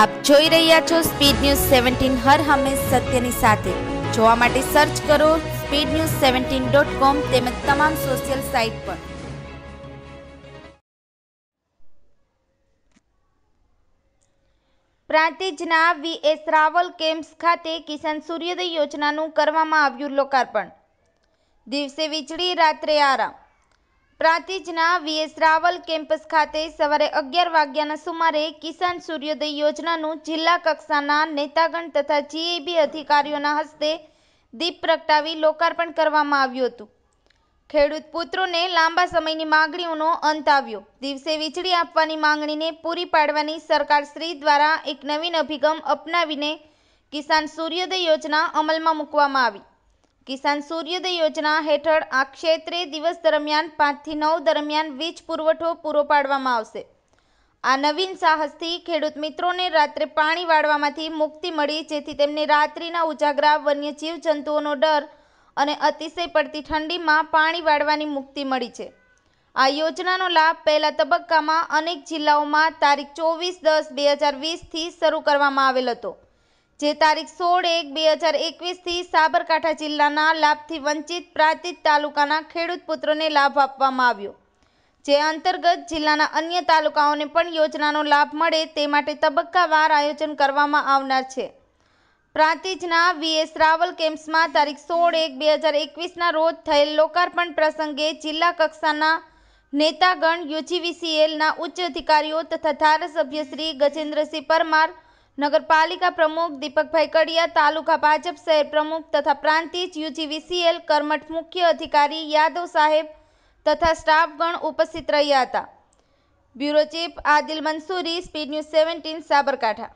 આપ જોઈ રહ્યા છો સ્પીડ ન્યૂઝ સેવન્ટીન હર હંમેશ સત્યની સાથે જોવા માટે સર્ચ કરો speed news seventeen dot com તેમજ તમામ સોશિયલ સાઇટ પર પ્રાંતિજના વી એસ રાવલ કેમ્પ્સ ખાતે કિસાન સૂર્યોદય યોજનાનું કરવામાં આવ્યું લોકાર્પણ દિવસે વીજળી રાત્રે આરામ પ્રાંતિજના વીએસ રાવલ કેમ્પસ ખાતે સવારે અગિયાર વાગ્યાના સુમારે કિસાન સૂર્યોદય યોજનાનું જિલ્લા કક્ષાના નેતાગણ તથા જીએબી અધિકારીઓના હસ્તે દીપ પ્રગટાવી લોકાર્પણ કરવામાં આવ્યું હતું ખેડૂત પુત્રોને લાંબા સમયની માગણીઓનો અંત આવ્યો દિવસે વીજળી આપવાની માંગણીને પૂરી પાડવાની સરકારશ્રી દ્વારા એક નવીન અભિગમ અપનાવીને કિસાન સૂર્યોદય યોજના અમલમાં મૂકવામાં આવી કિસાન સૂર્યોદય યોજના હેઠળ આ ક્ષેત્રે દિવસ દરમિયાન પાંચથી નવ દરમિયાન વીજ પુરવઠો પૂરો પાડવામાં આવશે આ નવીન સાહસથી ખેડૂત મિત્રોને રાત્રે પાણી વાળવામાંથી મુક્તિ મળી જેથી તેમને રાત્રિના ઉજાગરા વન્યજીવ જંતુઓનો ડર અને અતિશય પડતી ઠંડીમાં પાણી વાળવાની મુક્તિ મળી છે આ યોજનાનો લાભ પહેલા તબક્કામાં અનેક જિલ્લાઓમાં તારીખ ચોવીસ દસ બે હજાર વીસથી શરૂ કરવામાં આવેલ હતો જે તારીખ સોળ એક બે હજાર એકવીસથી સાબરકાંઠા જિલ્લાના લાભથી વંચિત પ્રાંતિજ તાલુકાના ખેડૂત પુત્રોને લાભ આપવામાં આવ્યો જે અંતર્ગત જિલ્લાના અન્ય તાલુકાઓને પણ યોજનાનો લાભ મળે તે માટે તબક્કાવાર આયોજન કરવામાં આવનાર છે પ્રાંતિજના વીએસ રાવલ કેમ્પસમાં તારીખ સોળ એક બે હજાર એકવીસના રોજ થયેલ લોકાર્પણ પ્રસંગે જિલ્લા કક્ષાના નેતાગણ યુજીવીસીએલના ઉચ્ચ અધિકારીઓ તથા ધારાસભ્ય શ્રી ગજેન્દ્રસિંહ પરમાર નગરપાલિકા પ્રમુખ દીપકભાઈ કડિયા તાલુકા ભાજપ શહેર પ્રમુખ તથા પ્રાંતિજ યુજીવીસીએલ કર્મઠ મુખ્ય અધિકારી યાદવ સાહેબ તથા સ્ટાફગણ ઉપસ્થિત રહ્યા હતા bureau chief Adil Mansuri speed news seventeen Sabarkantha